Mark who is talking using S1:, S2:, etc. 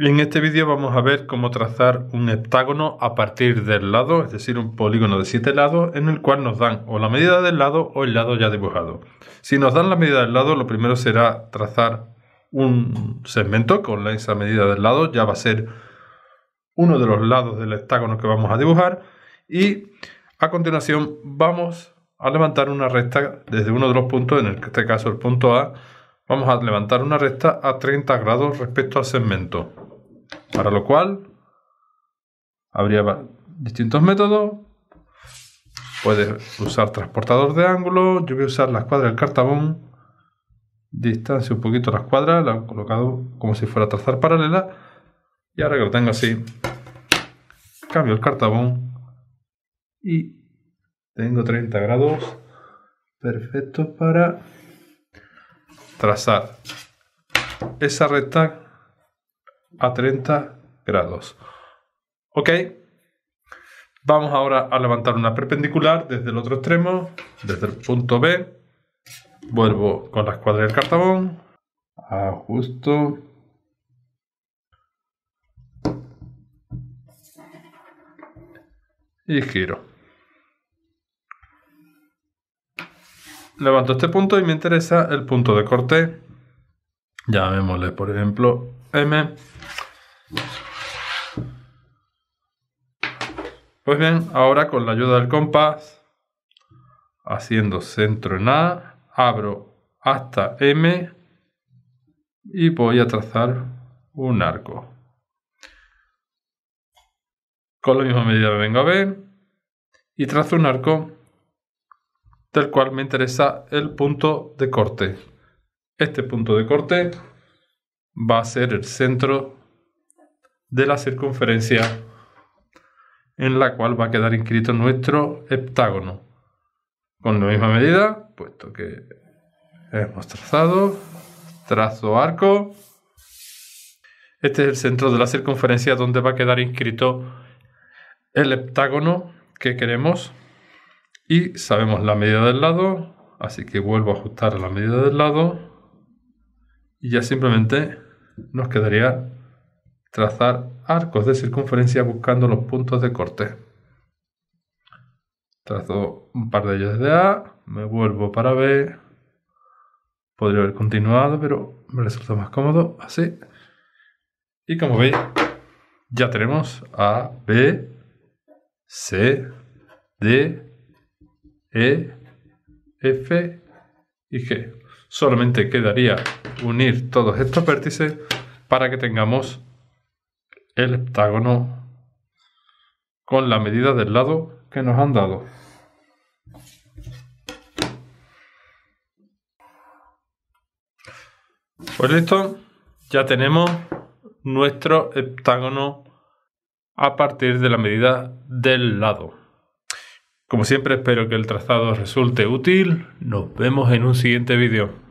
S1: En este vídeo vamos a ver cómo trazar un heptágono a partir del lado, es decir, un polígono de siete lados en el cual nos dan o la medida del lado o el lado ya dibujado. Si nos dan la medida del lado, lo primero será trazar un segmento con esa medida del lado, ya va a ser uno de los lados del heptágono que vamos a dibujar y a continuación vamos a levantar una recta desde uno de los puntos, en este caso el punto A, vamos a levantar una recta a 30 grados respecto al segmento. Para lo cual, habría distintos métodos. Puedes usar transportador de ángulo. Yo voy a usar la escuadra del cartabón. Distancia un poquito la escuadra. La he colocado como si fuera a trazar paralela. Y ahora que lo tengo así, cambio el cartabón. Y tengo 30 grados perfecto para trazar esa recta a 30 grados. ¿Ok? Vamos ahora a levantar una perpendicular desde el otro extremo, desde el punto B. Vuelvo con la escuadra del cartabón. Ajusto. Y giro. Levanto este punto y me interesa el punto de corte. Llamémosle, por ejemplo, M. Pues bien, ahora con la ayuda del compás, haciendo centro en A, abro hasta M y voy a trazar un arco. Con la misma medida vengo a B y trazo un arco del cual me interesa el punto de corte. Este punto de corte va a ser el centro de la circunferencia en la cual va a quedar inscrito nuestro heptágono. Con la misma medida, puesto que hemos trazado, trazo arco. Este es el centro de la circunferencia donde va a quedar inscrito el heptágono que queremos. Y sabemos la medida del lado, así que vuelvo a ajustar la medida del lado. Y ya simplemente nos quedaría trazar arcos de circunferencia buscando los puntos de corte. Trazo un par de ellos de A, me vuelvo para B. Podría haber continuado, pero me resulta más cómodo así. Y como veis, ya tenemos A, B, C, D, E, F, y que solamente quedaría unir todos estos vértices para que tengamos el heptágono con la medida del lado que nos han dado. Pues listo, ya tenemos nuestro heptágono a partir de la medida del lado. Como siempre espero que el trazado resulte útil. Nos vemos en un siguiente vídeo.